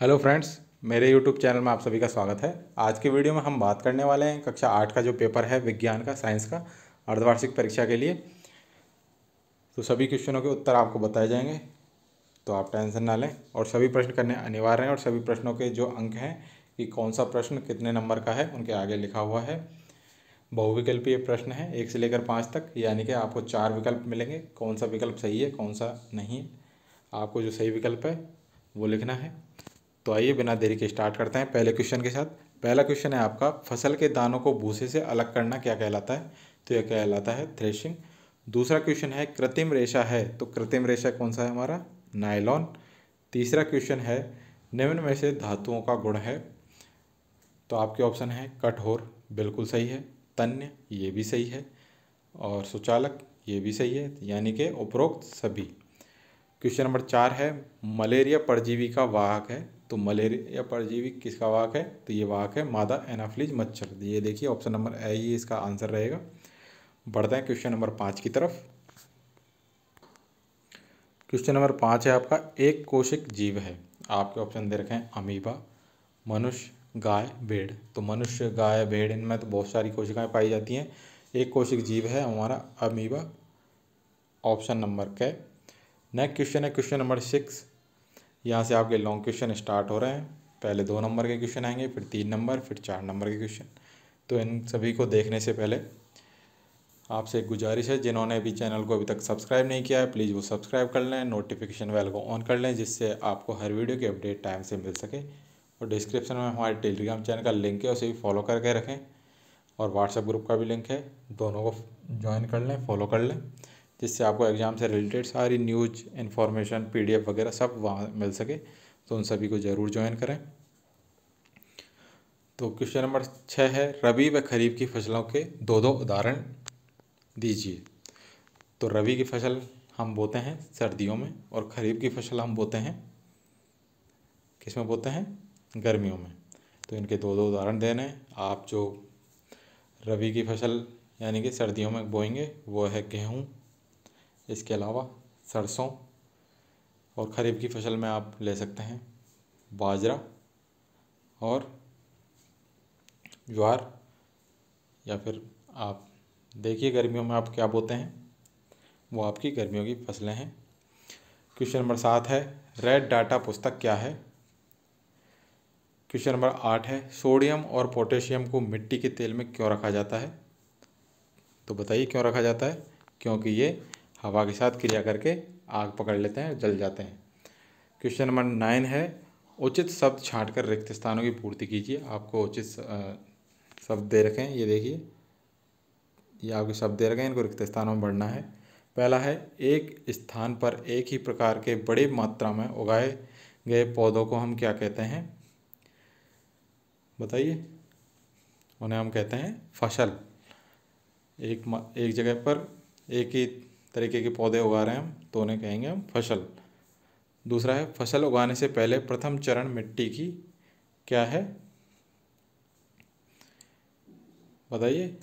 hello friends मेरे YouTube channel में आप सभी का स्वागत है आज के वीडियो में हम बात करने वाले हैं कक्षा आठ का जो पेपर है विज्ञान का साइंस का अर्धवार्षिक परीक्षा के लिए तो सभी क्वेश्चनों के उत्तर आपको बताए जाएंगे तो आप टेंशन ना लें और सभी प्रश्न करने अनिवार्य हैं और सभी प्रश्नों के जो अंक हैं कि कौन सा प्रश्न कितने नंबर का है उनके आगे लिखा हुआ है बहुविकल्पीय प्रश्न है एक से लेकर पाँच तक यानी कि आपको चार विकल्प मिलेंगे कौन सा विकल्प सही है कौन सा नहीं है आपको जो सही विकल्प है वो लिखना है तो आइए बिना देरी के स्टार्ट करते हैं पहले क्वेश्चन के साथ पहला क्वेश्चन है आपका फसल के दानों को भूसे से अलग करना क्या कहलाता है तो यह कहलाता है थ्रेशिंग दूसरा क्वेश्चन है कृत्रिम रेशा है तो कृत्रिम रेशा कौन सा है हमारा नायलॉन तीसरा क्वेश्चन है निम्न में से धातुओं का गुण है तो आपके ऑप्शन है कठोर बिल्कुल सही है तन्य ये भी सही है और सुचालक ये भी सही है यानी कि उपरोक्त सभी क्वेश्चन नंबर चार है मलेरिया परजीवी का वाहक है तो मलेरिया परजीवी किसका वाक है तो ये वाक है मादा एनाफ्लिज मच्छर तो ये देखिए ऑप्शन नंबर ए ही इसका आंसर रहेगा बढ़ते हैं क्वेश्चन नंबर पाँच की तरफ क्वेश्चन नंबर पाँच है आपका एक कोशिक जीव है आपके ऑप्शन दे रखे हैं अमीबा मनुष्य गाय भेड़ तो मनुष्य गाय भेड़ इनमें तो बहुत सारी कोशिकाएं पाई जाती हैं एक कोशिक जीव है हमारा अमीबा ऑप्शन नंबर के नेक्स्ट क्वेश्चन है क्वेश्चन नंबर सिक्स यहाँ से आपके लॉन्ग क्वेश्चन स्टार्ट हो रहे हैं पहले दो नंबर के क्वेश्चन आएंगे फिर तीन नंबर फिर चार नंबर के क्वेश्चन तो इन सभी को देखने से पहले आपसे एक गुजारिश है जिन्होंने अभी चैनल को अभी तक सब्सक्राइब नहीं किया है प्लीज़ वो सब्सक्राइब कर लें नोटिफिकेशन बेल को ऑन कर लें जिससे आपको हर वीडियो की अपडेट टाइम से मिल सके और डिस्क्रिप्शन में हमारे टेलीग्राम चैनल का लिंक है उसे भी फॉलो करके रखें और व्हाट्सएप ग्रुप का भी लिंक है दोनों को ज्वाइन कर लें फॉलो कर लें जिससे आपको एग्ज़ाम से रिलेटेड सारी न्यूज इन्फॉर्मेशन पी वगैरह सब वहाँ मिल सके तो उन सभी को ज़रूर ज्वाइन करें तो क्वेश्चन नंबर छः है रबी व खरीफ की फसलों के दो दो उदाहरण दीजिए तो रबी की फसल हम बोते हैं सर्दियों में और खरीफ की फसल हम बोते हैं किस में बोते हैं गर्मियों में तो इनके दो दो उदाहरण देने आप जो रबी की फसल यानी कि सर्दियों में बोएंगे वो है गेहूँ इसके अलावा सरसों और खरीफ की फसल में आप ले सकते हैं बाजरा और ज्वार या फिर आप देखिए गर्मियों में आप क्या बोते हैं वो आपकी गर्मियों की फसलें हैं क्वेश्चन नंबर सात है रेड डाटा पुस्तक क्या है क्वेश्चन नंबर आठ है सोडियम और पोटेशियम को मिट्टी के तेल में क्यों रखा जाता है तो बताइए क्यों रखा जाता है क्योंकि ये हवा के साथ क्रिया करके आग पकड़ लेते हैं जल जाते हैं क्वेश्चन नंबर नाइन है उचित शब्द छाँट कर रिक्त स्थानों की पूर्ति कीजिए आपको उचित शब्द दे रखे हैं ये देखिए ये आपके शब्द दे रखे हैं इनको रिक्त स्थानों में बढ़ना है पहला है एक स्थान पर एक ही प्रकार के बड़े मात्रा में उगाए गए पौधों को हम क्या कहते हैं बताइए उन्हें हम कहते हैं फसल एक एक जगह पर एक ही तरीके के पौधे उगा रहे हैं हम तो उन्हें कहेंगे हम फसल दूसरा है फसल उगाने से पहले प्रथम चरण मिट्टी की क्या है बताइए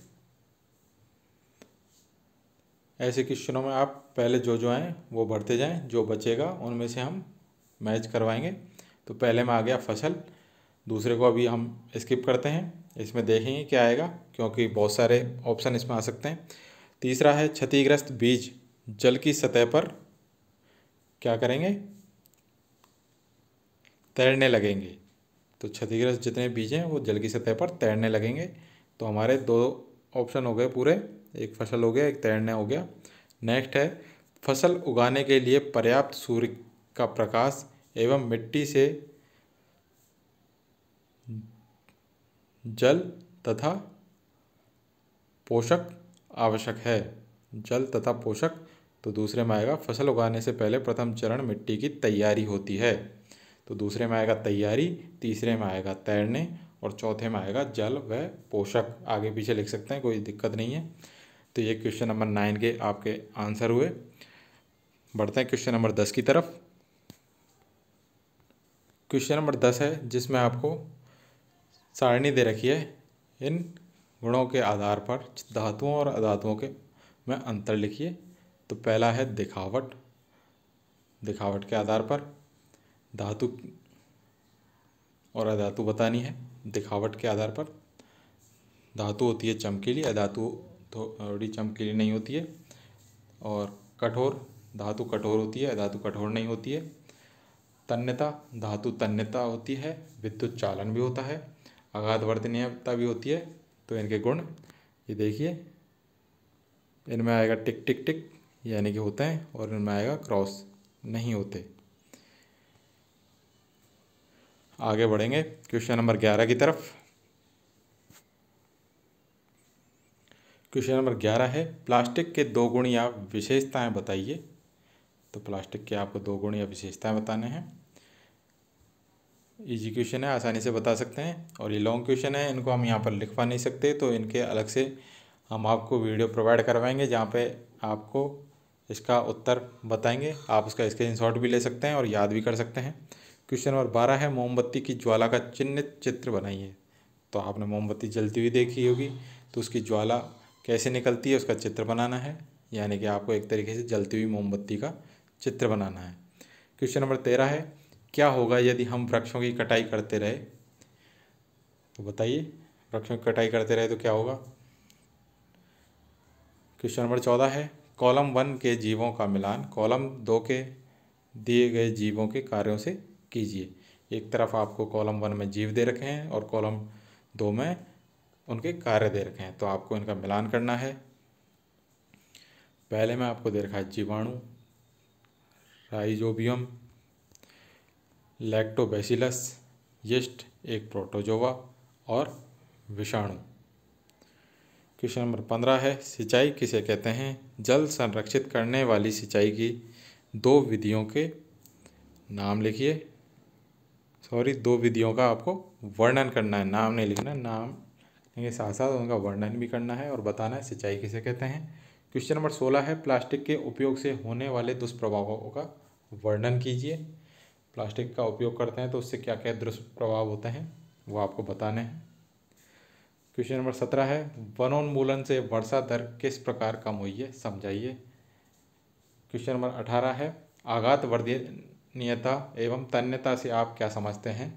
ऐसे क्वेश्चनों में आप पहले जो जो आएँ वो बढ़ते जाएं जो बचेगा उनमें से हम मैच करवाएंगे तो पहले में आ गया फसल दूसरे को अभी हम स्किप करते हैं इसमें देखेंगे क्या आएगा क्योंकि बहुत सारे ऑप्शन इसमें आ सकते हैं तीसरा है क्षतिग्रस्त बीज जल की सतह पर क्या करेंगे तैरने लगेंगे तो क्षतिग्रस्त जितने बीज हैं वो जल की सतह पर तैरने लगेंगे तो हमारे दो ऑप्शन हो गए पूरे एक फसल हो गया एक तैरने हो गया नेक्स्ट है फसल उगाने के लिए पर्याप्त सूर्य का प्रकाश एवं मिट्टी से जल तथा पोषक आवश्यक है जल तथा पोषक तो दूसरे में आएगा फसल उगाने से पहले प्रथम चरण मिट्टी की तैयारी होती है तो दूसरे में आएगा तैयारी तीसरे में आएगा तैरने और चौथे में आएगा जल व पोषक आगे पीछे लिख सकते हैं कोई दिक्कत नहीं है तो ये क्वेश्चन नंबर नाइन के आपके आंसर हुए बढ़ते हैं क्वेश्चन नंबर दस की तरफ क्वेश्चन नंबर दस है जिसमें आपको सारणी दे रखी है इन गुणों के आधार पर धातुओं और अधातुओं के में अंतर लिखिए तो पहला है दिखावट दिखावट के आधार पर धातु और अधातु बतानी है दिखावट के आधार पर धातु होती है चमकीली अधातु तो थोड़ी चमकीली नहीं होती है और कठोर धातु कठोर होती है अधातु कठोर नहीं होती है तन्यता धातु तन्यता होती है विद्युत चालन भी होता है अगाध वर्धनीयता भी होती है तो इनके गुण ये देखिए इनमें आएगा टिक टिक टिक यानी कि होते हैं और इनमें आएगा क्रॉस नहीं होते आगे बढ़ेंगे क्वेश्चन नंबर ग्यारह की तरफ क्वेश्चन नंबर ग्यारह है प्लास्टिक के दो गुण या विशेषताएं बताइए तो प्लास्टिक के आपको दो गुण या विशेषताएं बताने हैं ईजी क्वेश्चन है आसानी से बता सकते हैं और ये लॉन्ग क्वेश्चन है इनको हम यहाँ पर लिख पा नहीं सकते तो इनके अलग से हम आपको वीडियो प्रोवाइड करवाएंगे जहाँ पे आपको इसका उत्तर बताएंगे आप उसका स्क्रीनशॉट भी ले सकते हैं और याद भी कर सकते हैं क्वेश्चन नंबर बारह है मोमबत्ती की ज्वाला का चिन्हित चित्र बनाइए तो आपने मोमबत्ती जलती हुई देखी होगी तो उसकी ज्वाला कैसे निकलती है उसका चित्र बनाना है यानी कि आपको एक तरीके से जलती हुई मोमबत्ती का चित्र बनाना है क्वेश्चन नंबर तेरह है क्या होगा यदि हम वृक्षों की कटाई करते रहे तो बताइए वृक्षों की कटाई करते रहे तो क्या होगा क्वेश्चन नंबर चौदह है कॉलम वन के जीवों का मिलान कॉलम दो के दिए गए जीवों के कार्यों से कीजिए एक तरफ आपको कॉलम वन में जीव दे रखे हैं और कॉलम दो में उनके कार्य दे रखे हैं तो आपको इनका मिलान करना है पहले मैं आपको दे रखा है जीवाणु राइजोबियम लैक्टोबैसिलस यिस्ट एक प्रोटोजोवा और विषाणु क्वेश्चन नंबर पंद्रह है सिंचाई किसे कहते हैं जल संरक्षित करने वाली सिंचाई की दो विधियों के नाम लिखिए सॉरी दो विधियों का आपको वर्णन करना है नाम नहीं लिखना नाम के साथ साथ उनका वर्णन भी करना है और बताना है सिंचाई किसे कहते हैं क्वेश्चन नंबर सोलह है प्लास्टिक के उपयोग से होने वाले दुष्प्रभावों का वर्णन कीजिए प्लास्टिक का उपयोग करते हैं तो उससे क्या क्या दुष्प्रभाव होते हैं वो आपको बताने हैं क्वेश्चन नंबर सत्रह है वनोन्मूलन से वर्षा दर किस प्रकार कम हुई है समझाइए क्वेश्चन नंबर अठारह है आघात वर्धनीयता एवं तन्यता से आप क्या समझते हैं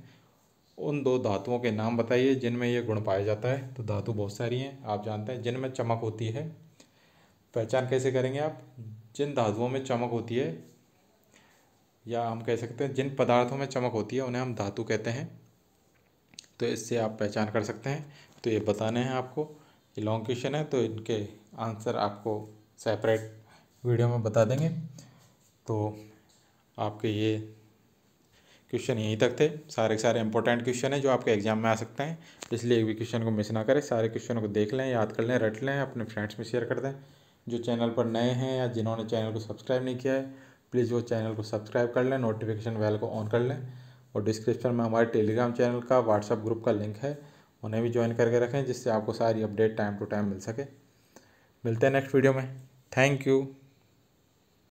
उन दो धातुओं के नाम बताइए जिनमें ये गुण पाया जाता है तो धातु बहुत सारी हैं आप जानते हैं जिनमें चमक होती है पहचान कैसे करेंगे आप जिन धातुओं में चमक होती है या हम कह सकते हैं जिन पदार्थों में चमक होती है उन्हें हम धातु कहते हैं तो इससे आप पहचान कर सकते हैं तो ये बताने हैं आपको ये लॉन्ग क्वेश्चन है तो इनके आंसर आपको सेपरेट वीडियो में बता देंगे तो आपके ये क्वेश्चन यहीं तक थे सारे सारे इंपॉर्टेंट क्वेश्चन हैं जो आपके एग्जाम में आ सकते हैं इसलिए एक भी क्वेश्चन को मिस ना करें सारे क्वेश्चन को देख लें याद कर लें रट लें अपने फ्रेंड्स में शेयर कर दें जो चैनल पर नए हैं या जिन्होंने चैनल को सब्सक्राइब नहीं किया है प्लीज़ वो चैनल को सब्सक्राइब कर लें नोटिफिकेशन बेल को ऑन कर लें और डिस्क्रिप्शन में हमारे टेलीग्राम चैनल का व्हाट्सअप ग्रुप का लिंक है उन्हें भी ज्वाइन करके रखें जिससे आपको सारी अपडेट टाइम टू टाइम मिल सके मिलते हैं नेक्स्ट वीडियो में थैंक यू